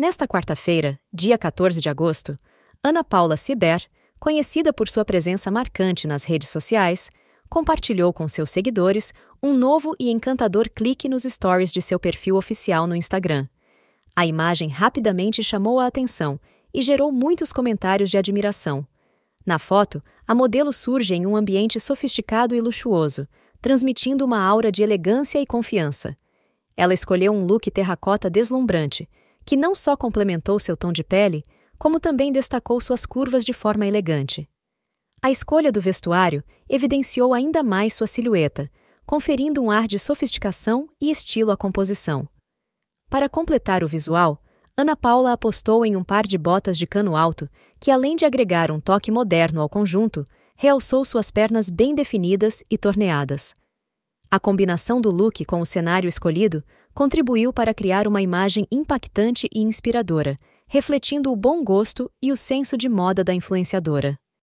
Nesta quarta-feira, dia 14 de agosto, Ana Paula Siber, conhecida por sua presença marcante nas redes sociais, compartilhou com seus seguidores um novo e encantador clique nos stories de seu perfil oficial no Instagram. A imagem rapidamente chamou a atenção e gerou muitos comentários de admiração. Na foto, a modelo surge em um ambiente sofisticado e luxuoso, transmitindo uma aura de elegância e confiança. Ela escolheu um look terracota deslumbrante, que não só complementou seu tom de pele, como também destacou suas curvas de forma elegante. A escolha do vestuário evidenciou ainda mais sua silhueta, conferindo um ar de sofisticação e estilo à composição. Para completar o visual, Ana Paula apostou em um par de botas de cano alto, que além de agregar um toque moderno ao conjunto, realçou suas pernas bem definidas e torneadas. A combinação do look com o cenário escolhido contribuiu para criar uma imagem impactante e inspiradora, refletindo o bom gosto e o senso de moda da influenciadora.